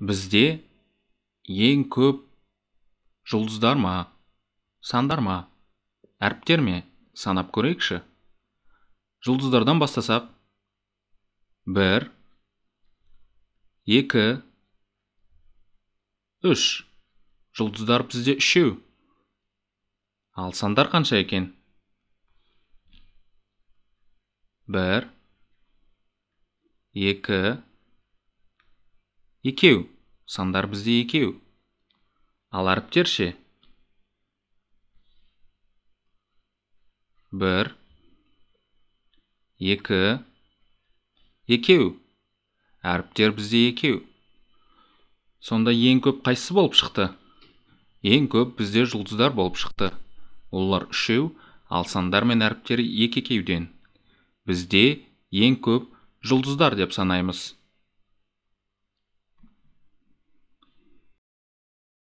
Бізде ең көп жұлдыздар ма, сандар ма, әріптер ме, санап көрейікші Жұлдыздардан бастасақ. 1 2 3 Жұлдыздар бізде 3 өп. Ал сандар қанша екен? 1 2 екеу сандар бізде екеу ал әріптер ше бір екі екеу әріптер бізде екеу сонда ең көп қайсы болып шықты ең көп бізде жұлдыздар болып шықты олар үшеу ал сандар мен әріптер екі екеуден бізде ең көп жұлдыздар деп санаймыз